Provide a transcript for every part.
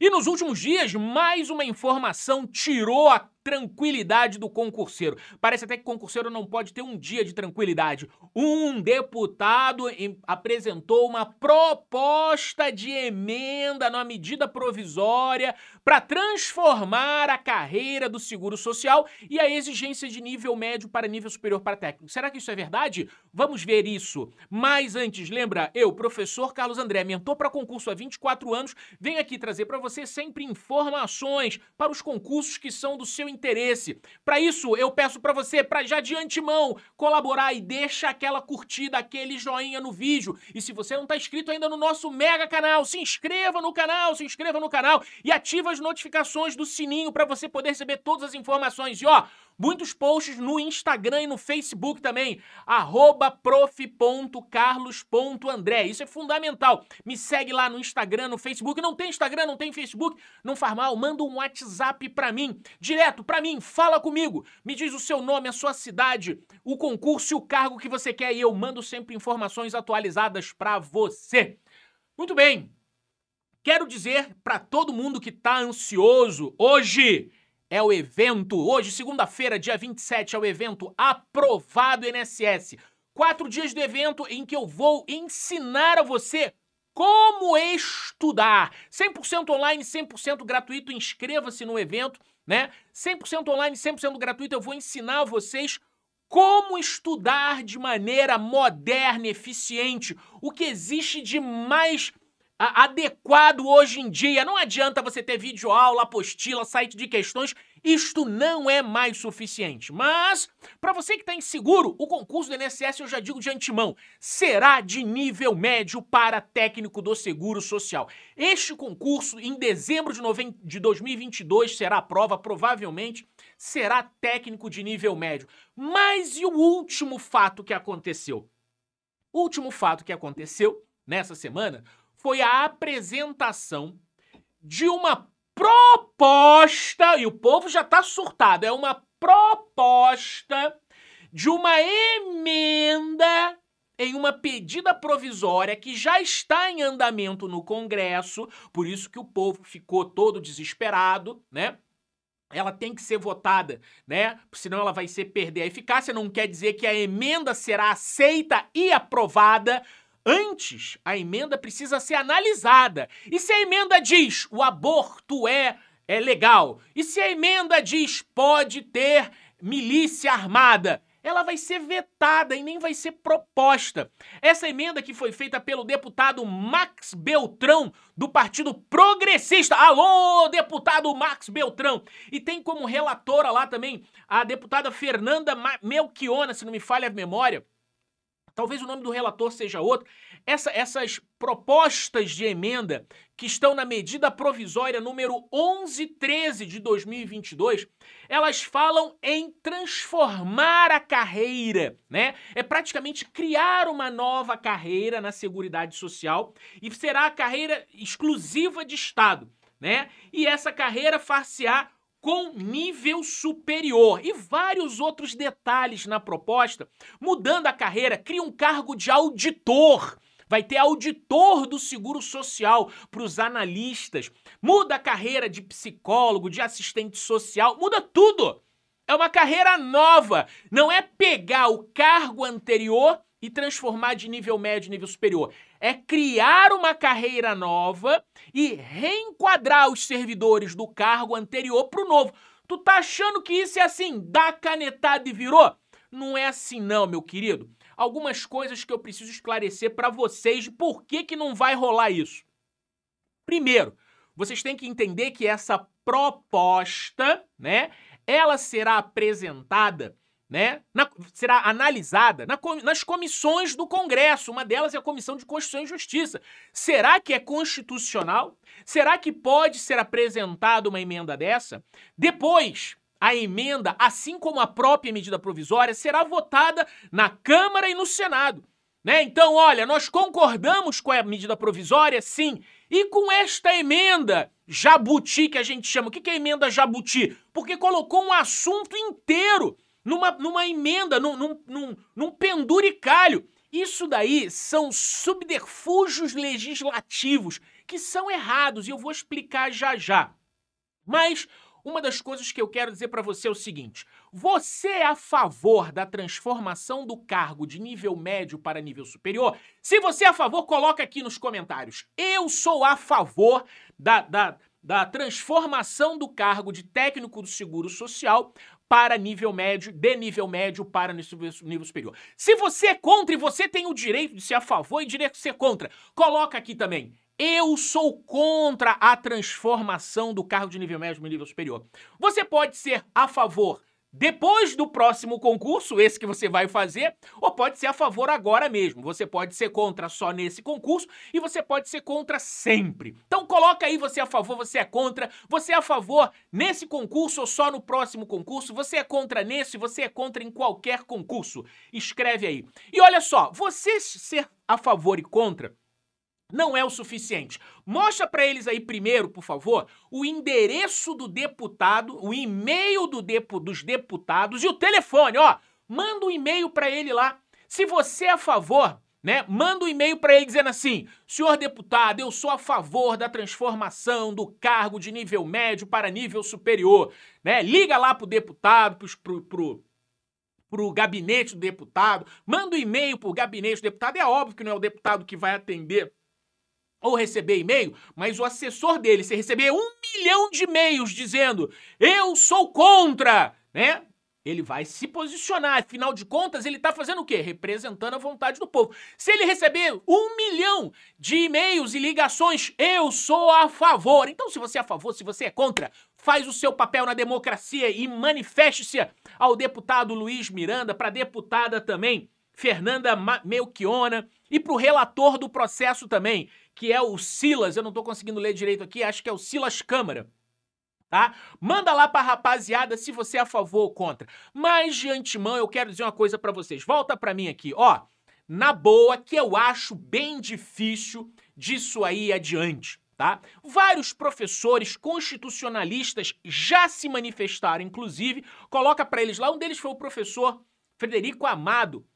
E nos últimos dias, mais uma informação tirou a tranquilidade do concurseiro. Parece até que concurseiro não pode ter um dia de tranquilidade. Um deputado apresentou uma proposta de emenda numa medida provisória para transformar a carreira do seguro social e a exigência de nível médio para nível superior para técnico. Será que isso é verdade? Vamos ver isso. Mas antes, lembra, eu, professor Carlos André, mentor para concurso há 24 anos, venho aqui trazer para você sempre informações para os concursos que são do seu interesse interesse. Para isso, eu peço para você, para já de antemão, colaborar e deixa aquela curtida, aquele joinha no vídeo. E se você não está inscrito ainda no nosso mega canal, se inscreva no canal, se inscreva no canal e ativa as notificações do sininho para você poder receber todas as informações. E ó, Muitos posts no Instagram e no Facebook também, prof.carlos.andré. Isso é fundamental. Me segue lá no Instagram, no Facebook. Não tem Instagram, não tem Facebook, não faz mal. Manda um WhatsApp pra mim, direto pra mim, fala comigo. Me diz o seu nome, a sua cidade, o concurso e o cargo que você quer e eu mando sempre informações atualizadas pra você. Muito bem, Quero dizer para todo mundo que está ansioso hoje, é o evento. Hoje, segunda-feira, dia 27, é o evento Aprovado NSS. Quatro dias do evento em que eu vou ensinar a você como estudar. 100% online, 100% gratuito. Inscreva-se no evento, né? 100% online, 100% gratuito. Eu vou ensinar a vocês como estudar de maneira moderna, eficiente, o que existe de mais adequado hoje em dia. Não adianta você ter vídeo aula, apostila, site de questões. Isto não é mais suficiente. Mas, para você que está inseguro, o concurso do INSS, eu já digo de antemão, será de nível médio para técnico do Seguro Social. Este concurso, em dezembro de, noven... de 2022, será a prova, provavelmente será técnico de nível médio. Mas e o último fato que aconteceu? último fato que aconteceu nessa semana foi a apresentação de uma proposta, e o povo já está surtado, é uma proposta de uma emenda em uma pedida provisória que já está em andamento no Congresso, por isso que o povo ficou todo desesperado, né? Ela tem que ser votada, né? Senão ela vai ser perder a eficácia. Não quer dizer que a emenda será aceita e aprovada Antes, a emenda precisa ser analisada. E se a emenda diz o aborto é, é legal, e se a emenda diz pode ter milícia armada, ela vai ser vetada e nem vai ser proposta. Essa emenda que foi feita pelo deputado Max Beltrão, do Partido Progressista. Alô, deputado Max Beltrão! E tem como relatora lá também a deputada Fernanda Melchiona, se não me falha a memória talvez o nome do relator seja outro, essa, essas propostas de emenda que estão na medida provisória número 1113 de 2022, elas falam em transformar a carreira, né? É praticamente criar uma nova carreira na Seguridade Social e será a carreira exclusiva de Estado, né? E essa carreira far-se-á com nível superior e vários outros detalhes na proposta, mudando a carreira, cria um cargo de auditor. Vai ter auditor do seguro social para os analistas, muda a carreira de psicólogo, de assistente social, muda tudo. É uma carreira nova. Não é pegar o cargo anterior e transformar de nível médio em nível superior. É criar uma carreira nova e reenquadrar os servidores do cargo anterior para o novo. Tu tá achando que isso é assim, dá canetada e virou? Não é assim não, meu querido. Algumas coisas que eu preciso esclarecer para vocês de por que, que não vai rolar isso. Primeiro, vocês têm que entender que essa proposta, né, ela será apresentada, né? Na, será analisada na, nas comissões do Congresso. Uma delas é a Comissão de Constituição e Justiça. Será que é constitucional? Será que pode ser apresentada uma emenda dessa? Depois, a emenda, assim como a própria medida provisória, será votada na Câmara e no Senado. Né? Então, olha, nós concordamos com a medida provisória, sim, e com esta emenda jabuti que a gente chama. O que é emenda jabuti? Porque colocou um assunto inteiro numa, numa emenda, num, num, num, num penduricalho. Isso daí são subterfúgios legislativos que são errados e eu vou explicar já já. Mas uma das coisas que eu quero dizer para você é o seguinte: você é a favor da transformação do cargo de nível médio para nível superior? Se você é a favor, coloca aqui nos comentários. Eu sou a favor da, da, da transformação do cargo de técnico do seguro social para nível médio, de nível médio para nível superior. Se você é contra e você tem o direito de ser a favor e direito de ser contra, coloca aqui também. Eu sou contra a transformação do cargo de nível médio em nível superior. Você pode ser a favor depois do próximo concurso, esse que você vai fazer, ou pode ser a favor agora mesmo. Você pode ser contra só nesse concurso e você pode ser contra sempre. Então coloca aí você é a favor, você é contra, você é a favor nesse concurso ou só no próximo concurso, você é contra nesse, você é contra em qualquer concurso. Escreve aí. E olha só, você ser a favor e contra não é o suficiente. Mostra para eles aí primeiro, por favor, o endereço do deputado, o e-mail do depo, dos deputados e o telefone, ó. Manda um e-mail para ele lá. Se você é a favor, né? Manda um e-mail para ele dizendo assim: "Senhor deputado, eu sou a favor da transformação do cargo de nível médio para nível superior", né? Liga lá pro deputado, pro pro, pro gabinete do deputado, manda um e-mail pro gabinete do deputado. É óbvio que não é o deputado que vai atender ou receber e-mail, mas o assessor dele, se receber um milhão de e-mails dizendo eu sou contra, né? Ele vai se posicionar, afinal de contas, ele está fazendo o quê? Representando a vontade do povo. Se ele receber um milhão de e-mails e ligações, eu sou a favor. Então, se você é a favor, se você é contra, faz o seu papel na democracia e manifeste-se ao deputado Luiz Miranda, para a deputada também, Fernanda Melchiona, e para o relator do processo também, que é o Silas, eu não tô conseguindo ler direito aqui, acho que é o Silas Câmara. Tá? Manda lá pra rapaziada se você é a favor ou contra. Mas de antemão eu quero dizer uma coisa para vocês. Volta para mim aqui, ó. Na boa que eu acho bem difícil disso aí adiante, tá? Vários professores constitucionalistas já se manifestaram, inclusive, coloca para eles lá, um deles foi o professor Frederico Amado,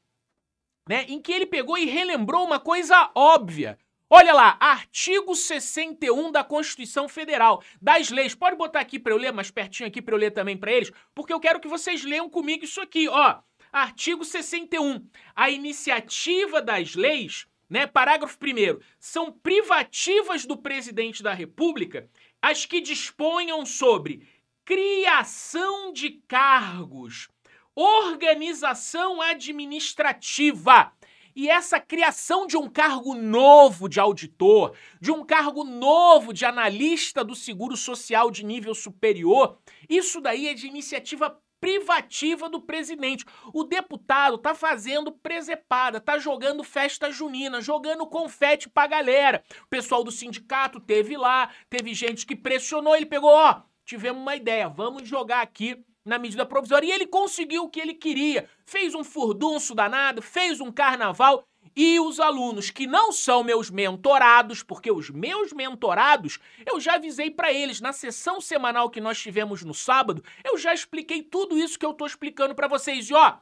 né, em que ele pegou e relembrou uma coisa óbvia. Olha lá, artigo 61 da Constituição Federal, das leis. Pode botar aqui para eu ler, mais pertinho aqui para eu ler também para eles, porque eu quero que vocês leiam comigo isso aqui, ó. Artigo 61. A iniciativa das leis, né, parágrafo 1 são privativas do presidente da República as que disponham sobre criação de cargos, organização administrativa, e essa criação de um cargo novo de auditor, de um cargo novo de analista do seguro social de nível superior, isso daí é de iniciativa privativa do presidente. O deputado tá fazendo presepada, tá jogando festa junina, jogando confete pra galera. O pessoal do sindicato teve lá, teve gente que pressionou, ele pegou, ó, tivemos uma ideia, vamos jogar aqui na medida provisória e ele conseguiu o que ele queria. Fez um furdunço danado, fez um carnaval e os alunos que não são meus mentorados, porque os meus mentorados, eu já avisei para eles na sessão semanal que nós tivemos no sábado, eu já expliquei tudo isso que eu tô explicando para vocês. E ó,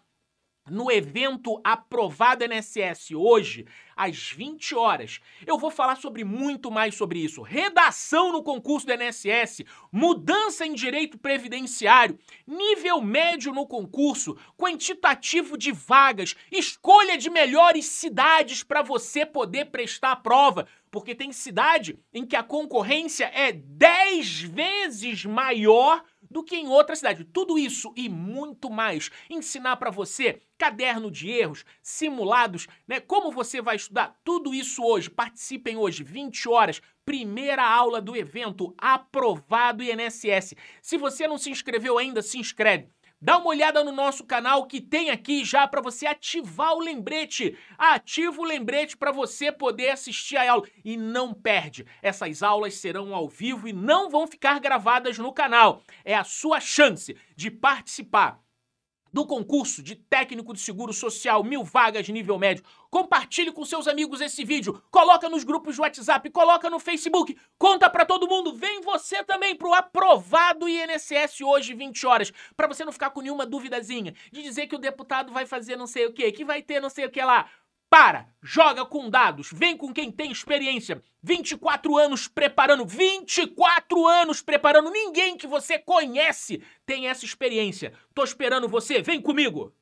no evento aprovado NSS hoje, às 20 horas. Eu vou falar sobre muito mais sobre isso. Redação no concurso do NSS, mudança em direito previdenciário, nível médio no concurso, quantitativo de vagas, escolha de melhores cidades para você poder prestar a prova, porque tem cidade em que a concorrência é 10 vezes maior do que em outra cidade. Tudo isso e muito mais. Ensinar para você caderno de erros, simulados, né? Como você vai estudar tudo isso hoje? Participem hoje, 20 horas, primeira aula do evento aprovado INSS. Se você não se inscreveu ainda, se inscreve. Dá uma olhada no nosso canal que tem aqui já para você ativar o lembrete. Ativa o lembrete para você poder assistir a aula e não perde. Essas aulas serão ao vivo e não vão ficar gravadas no canal. É a sua chance de participar do concurso de técnico de seguro social, mil vagas nível médio. Compartilhe com seus amigos esse vídeo, coloca nos grupos de WhatsApp, coloca no Facebook, conta para todo mundo, vem você também pro aprovado INSS hoje 20 horas, para você não ficar com nenhuma duvidazinha de dizer que o deputado vai fazer não sei o que, que vai ter não sei o que lá. Para, joga com dados, vem com quem tem experiência. 24 anos preparando, 24 anos preparando, ninguém que você conhece tem essa experiência. Tô esperando você, vem comigo!